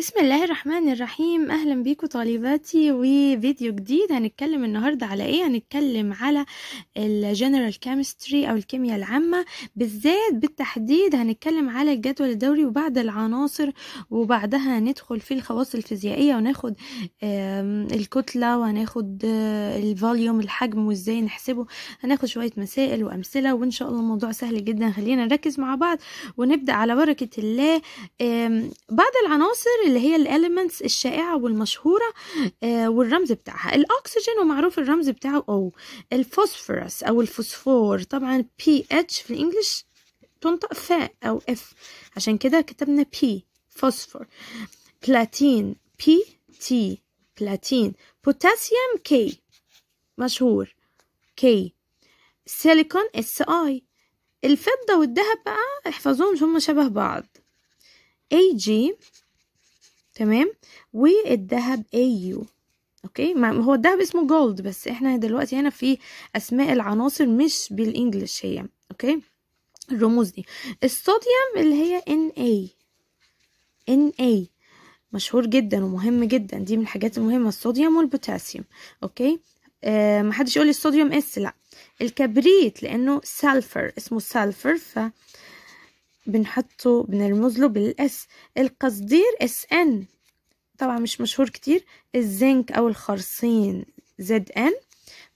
بسم الله الرحمن الرحيم اهلا بيكم طالباتي وفيديو جديد هنتكلم النهارده على ايه هنتكلم على الجنرال كيمستري او الكيمياء العامه بالذات بالتحديد هنتكلم على الجدول الدوري وبعد العناصر وبعدها ندخل في الخواص الفيزيائيه وناخد الكتله وهناخد آه، الفوليوم الحجم وازاي نحسبه هناخد شويه مسائل وامثله وان شاء الله الموضوع سهل جدا خلينا نركز مع بعض ونبدا على بركه الله بعد العناصر اللي هي الاليمنتس الشائعه والمشهوره آه، والرمز بتاعها الاكسجين ومعروف الرمز بتاعه او الفوسفورس او الفوسفور طبعا بي اتش في الانجليش تنطق فاء او اف عشان كده كتبنا بي فوسفور بلاتين بي تي بلاتين بوتاسيوم كي مشهور كي سيليكون اس اي الفضة والذهب بقى احفظوهم هم شبه بعض AG تمام والذهب AU اوكي ما هو الذهب اسمه جولد بس احنا دلوقتي هنا في اسماء العناصر مش بالانجلش هي اوكي الرموز دي الصوديوم اللي هي Na Na مشهور جدا ومهم جدا دي من الحاجات المهمة الصوديوم والبوتاسيوم اوكي آه محدش يقول لي الصوديوم اس لا الكبريت لانه سلفر اسمه سلفر ف بنحطه بنرمز له بالاس القصدير اس ان طبعا مش مشهور كتير الزنك او الخرصين زد ان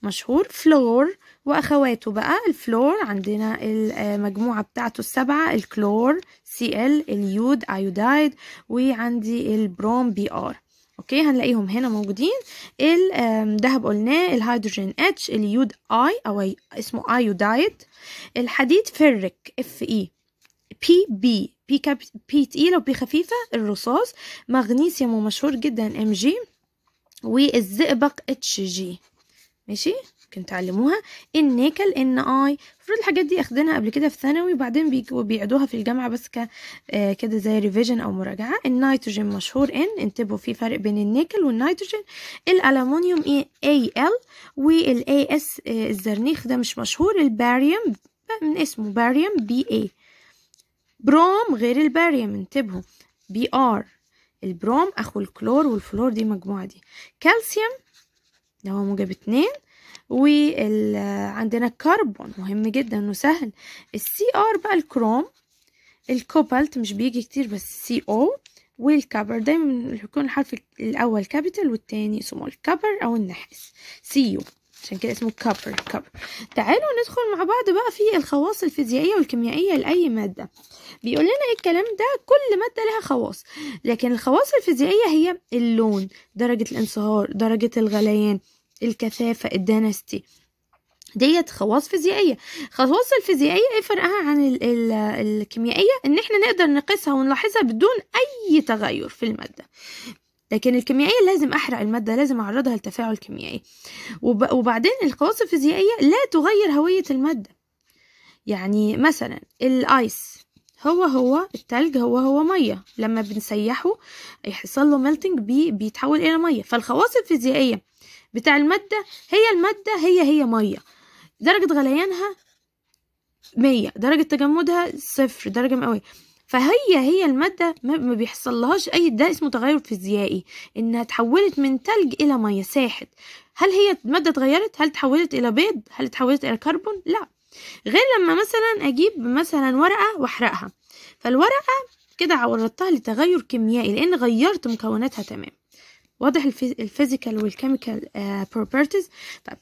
مشهور فلور واخواته بقى الفلور عندنا المجموعه بتاعته السبعه الكلور سي ال اليود ايودايد وعندي البروم بي ار اوكي هنلاقيهم هنا موجودين الذهب قلناه الهيدروجين اتش اليود اي او اسمه ايودايد الحديد فرك اف اي بي بي بي, كاب... بي تقيلة وبي خفيفة الرصاص مغنيسيوم ومشهور جدا ام جي والزئبق اتش جي ماشي ممكن تعلموها النيكل ان اي المفروض الحاجات دي اخدينها قبل كده في ثانوي وبعدين بيعدوها في الجامعه بس ك آه، كده زي ريفيجن او مراجعه النيتروجين مشهور ان انتبهوا في فرق بين النيكل والنيتروجين الالومنيوم اي e اي ال والاي اس آه، الزرنيخ ده مش مشهور الباريوم من اسمه باريوم بي اي بروم غير الباريوم انتبهوا بي ار البروم اخو الكلور والفلور دي مجموعة دي كالسيوم ده هو موجب اتنين وعندنا كربون مهم جدا انه سهل السي ار بقى الكروم الكوبالت مش بيجي كتير بس سي او والكبر دايما يكون الحرف الاول كابيتال والتاني سمول كبر او النحاس سي يو عشان كده اسمه كوبر كوبر تعالوا ندخل مع بعض بقى في الخواص الفيزيائية والكيميائية لأي مادة بيقول لنا إيه الكلام ده كل مادة لها خواص لكن الخواص الفيزيائية هي اللون درجة الانصهار درجة الغليان الكثافة الدنستي ديت خواص فيزيائية خواص الفيزيائية ايه فرقها عن ال ال الكيميائية ان احنا نقدر نقيسها ونلاحظها بدون اي تغير في المادة لكن الكيميائية لازم أحرق المادة لازم أعرضها لتفاعل كيميائي وب... وبعدين القواص الفيزيائية لا تغير هوية المادة يعني مثلا الآيس هو هو التلج هو هو مية لما بنسيحه يحصل له ميلتنج بي بيتحول إلى مية فالخواص الفيزيائية بتاع المادة هي المادة هي هي مية درجة غليانها مية درجة تجمدها صفر درجة مئوية فهي هي المادة ما بيحصل لهاش أي ده اسمه تغير فيزيائي إنها تحولت من تلج إلى مية ساحت هل هي المادة اتغيرت؟ هل تحولت إلى بيض؟ هل تحولت إلى كربون؟ لا غير لما مثلا أجيب مثلا ورقة وأحرقها فالورقة كده عرضتها لتغير كيميائي لأن غيرت مكوناتها تمام واضح الفيزيكال والكيميكال بروبرتيز طب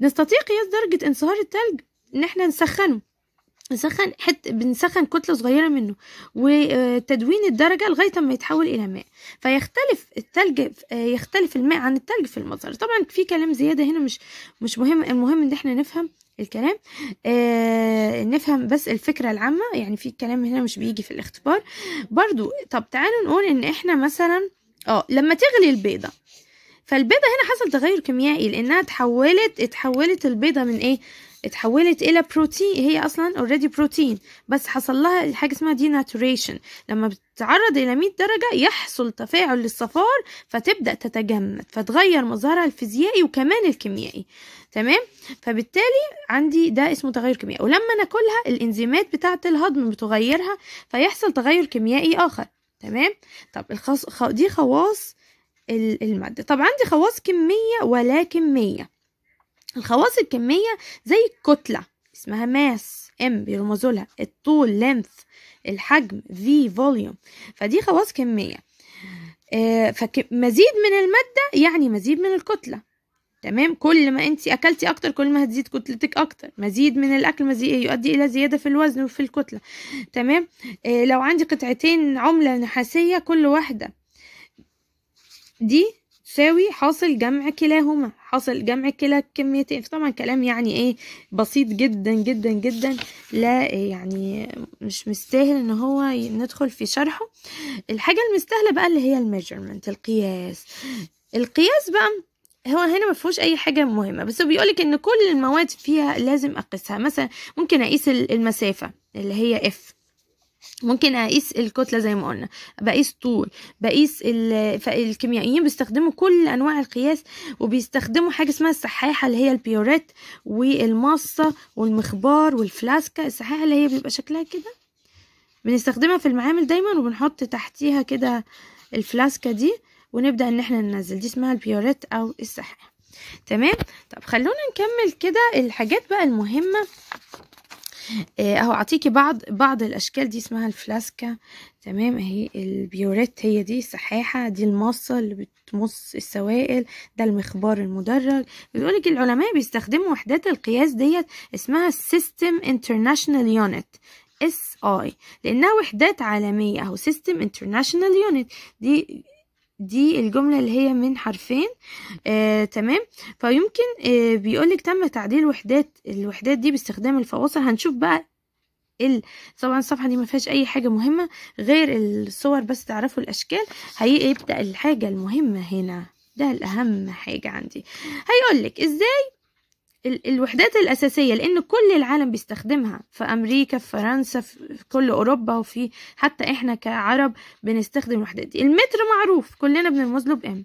نستطيع قياس درجة انصهار التلج إن احنا نسخنه سخن حت بنسخن كتلة صغيرة منه وتدوين الدرجة لغاية ما يتحول إلى ماء فيختلف التلج يختلف الماء عن التلج في المظهر طبعا في كلام زيادة هنا مش مش مهم المهم إن احنا نفهم الكلام آه نفهم بس الفكرة العامة يعني في كلام هنا مش بيجي في الاختبار برضو طب تعالوا نقول إن احنا مثلا اه لما تغلي البيضة فالبيضة هنا حصل تغير كيميائي لأنها تحولت اتحولت البيضة من ايه اتحولت الى بروتين هي اصلا اوريدي بروتين بس حصل لها حاجه اسمها ديناتوريشن لما بتتعرض الى 100 درجه يحصل تفاعل للصفار فتبدا تتجمد فتغير مظهرها الفيزيائي وكمان الكيميائي تمام فبالتالي عندي ده اسمه تغير كيميائي ولما ناكلها الانزيمات بتاعه الهضم بتغيرها فيحصل تغير كيميائي اخر تمام طب الخص... دي خواص المادة طب عندي خواص كمية ولا كمية الخواص الكمية زي الكتلة اسمها ماس ام بيرمزوا لها الطول لينث الحجم في فوليوم فدي خواص كمية آه، فمزيد من المادة يعني مزيد من الكتلة تمام كل ما انت اكلتي اكتر كل ما هتزيد كتلتك اكتر مزيد من الاكل مزيد يؤدي الى زياده في الوزن وفي الكتله تمام آه، لو عندي قطعتين عمله نحاسيه كل واحده دي تساوي حاصل جمع كلاهما حاصل جمع كلا الكميتين طبعا كلام يعني ايه بسيط جدا جدا جدا لا يعني مش مستاهل ان هو ندخل في شرحه الحاجة المستاهلة بقى اللي هي الميجرمنت القياس القياس بقى هو هنا ما فيهوش اي حاجه مهمه بس بيقولك ان كل المواد فيها لازم اقيسها مثلا ممكن اقيس المسافه اللي هي اف ممكن اقيس الكتله زي ما قلنا بقيس طول بقيس الكيميائيين بيستخدموا كل انواع القياس وبيستخدموا حاجه اسمها السحاحه اللي هي البيوريت والمصه والمخبار والفلاسكه السحاحه اللي هي بيبقى شكلها كده بنستخدمها في المعامل دايما وبنحط تحتيها كده الفلاسكه دي ونبدا ان احنا ننزل دي اسمها البيوريت او السحاحه تمام طب خلونا نكمل كده الحاجات بقى المهمه آه، اهو اعطيكي بعض بعض الاشكال دي اسمها الفلاسكا تمام اهي البيوريت هي دي السحاحة دي المصة اللي بتمص السوائل ده المخبار المدرج بيقولك العلماء بيستخدموا وحدات القياس ديت اسمها السيستم انترناشنال يونت اس اي لانها وحدات عالميه اهو سيستم انترناشونال يونت دي دي الجملة اللي هي من حرفين آه، تمام فيمكن آه، بيقولك تم تعديل وحدات الوحدات دي باستخدام الفواصل هنشوف بقى ال... طبعا الصفحة دي ما فيهاش أي حاجة مهمة غير الصور بس تعرفوا الأشكال هيبدأ الحاجة المهمة هنا ده الأهم حاجة عندي هيقولك إزاي الوحدات الأساسية لأن كل العالم بيستخدمها في أمريكا في فرنسا في كل أوروبا وفي حتى إحنا كعرب بنستخدم الوحدات دي المتر معروف كلنا بنرمزله بإم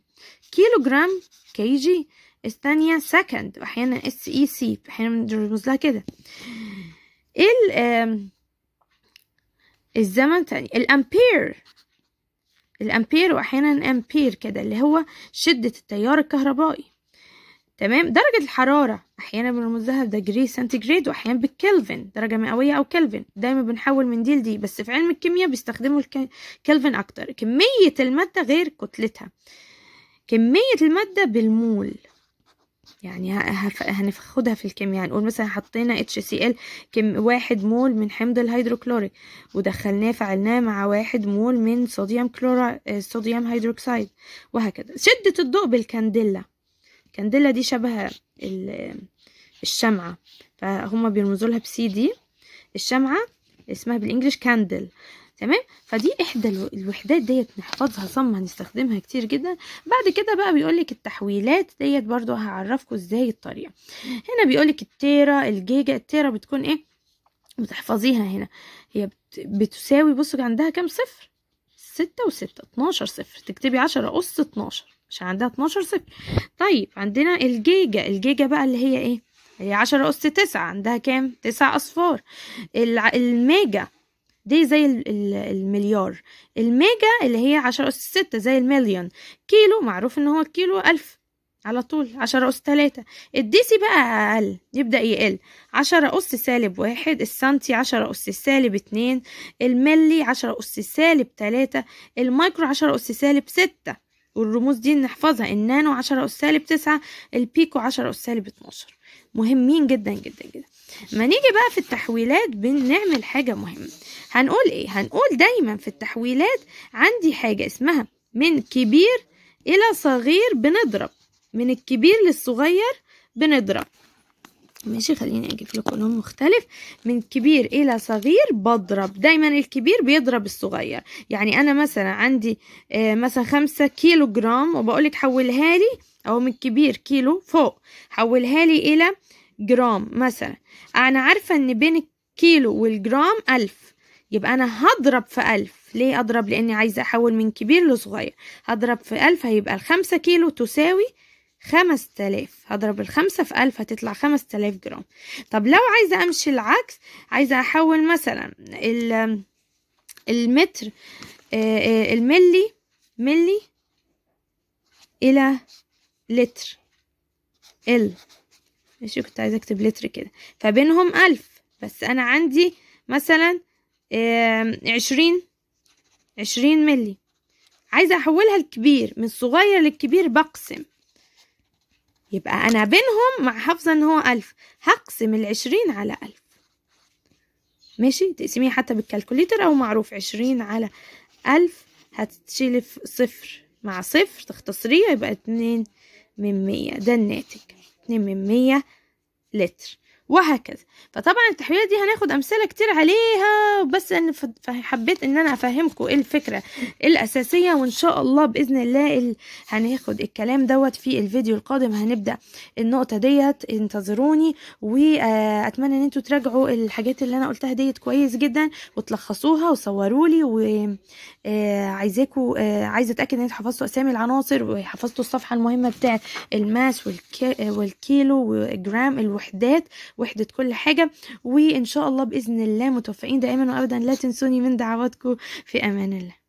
كيلو جرام كي جي الثانية سكند وأحيانا اس اي سي أحيانا e بنرمز لها كده ال الزمن تاني الأمبير الأمبير وأحيانا أمبير كده اللي هو شدة التيار الكهربائي تمام درجة الحرارة أحيانا بنرمزها بدجري سنتيجريد وأحيانا بالكلفن درجة مئوية أو كلفن دايما بنحول من دي لدي بس في علم الكيمياء بيستخدموا الكلفن أكتر كمية المادة غير كتلتها كمية المادة بالمول يعني هناخدها في الكيمياء هنقول مثلا حطينا HCl كم واحد مول من حمض الهيدروكلوريك ودخلناه فعلناه مع واحد مول من صوديوم كلورا آه، صوديوم هيدروكسيد وهكذا شدة الضوء بالكانديلا كانديلا دي شبه الشمعة فهم بيرمزوا لها بسي دي الشمعة اسمها بالانجلش كاندل تمام فدي احدى الوحدات ديت نحفظها صم هنستخدمها كتير جدا بعد كده بقى بيقولك التحويلات ديت برضو هعرفكم ازاي الطريقه هنا بيقولك التيرا الجيجا التيرا بتكون ايه بتحفظيها هنا هي بتساوي بصوا عندها كام صفر ستة وستة اتناشر صفر تكتبي عشرة أس اتناشر عشان عندها 12 صفر طيب عندنا الجيجا الجيجا بقى اللي هي ايه هي عشرة أس تسعة عندها كام تسع أصفار الميجا دي زي المليار الميجا اللي هي عشرة أس ستة زي المليون كيلو معروف ان هو الكيلو ألف على طول عشرة أس تلاتة الديسي بقى أقل يبدأ يقل عشرة أس سالب واحد السنتي عشرة أس سالب اتنين الملي عشرة أس سالب تلاتة المايكرو عشرة أس سالب ستة والرموز دي نحفظها النانو عشرة أس سالب تسعة البيكو عشرة أس سالب اتناشر مهمين جدا جدا جدا ما نيجي بقى في التحويلات بنعمل حاجة مهمة هنقول ايه هنقول دايما في التحويلات عندي حاجة اسمها من كبير إلى صغير بنضرب من الكبير للصغير بنضرب ماشي خليني اجيب لكم لون مختلف من كبير الى صغير بضرب دايما الكبير بيضرب الصغير يعني انا مثلا عندي آه، مثلا خمسة كيلو جرام وبقولك حولها لي او من كبير كيلو فوق حولها لي الى جرام مثلا انا عارفة ان بين الكيلو والجرام الف يبقى انا هضرب في الف ليه اضرب لاني عايزة احول من كبير لصغير هضرب في الف هيبقى الخمسة كيلو تساوي خمس تلاف هضرب الخمسة في ألف هتطلع خمس تلاف جرام طب لو عايزة أمشي العكس عايزة أحول مثلا المتر آه، آه، الملي ملي إلى لتر ال ماشي كنت عايزة أكتب لتر كده فبينهم ألف بس أنا عندي مثلا آه، عشرين عشرين ملي عايزة أحولها لكبير من الصغير للكبير بقسم يبقى أنا بينهم مع حافظة إن هو ألف هقسم العشرين على ألف ماشي تقسميه حتى بالكالكوليتر أو معروف عشرين على ألف هتشيل صفر مع صفر تختصريه يبقى اتنين من مية ده الناتج اتنين من مية لتر وهكذا فطبعا التحويلات دي هناخد امثله كتير عليها بس ان حبيت ان انا افهمكم ايه الفكره الاساسيه وان شاء الله باذن الله ال... هناخد الكلام دوت في الفيديو القادم هنبدا النقطه ديت انتظروني واتمنى آه، ان انتوا تراجعوا الحاجات اللي انا قلتها ديت كويس جدا وتلخصوها وصوروا لي وعايزاكم آه، آه، عايزه اتاكد ان انتوا حفظتوا اسامي العناصر وحفظتوا الصفحه المهمه بتاعه الماس والكيلو والجرام الوحدات وحده كل حاجه وان شاء الله باذن الله متوفقين دائما وابدا لا تنسوني من دعواتكم في امان الله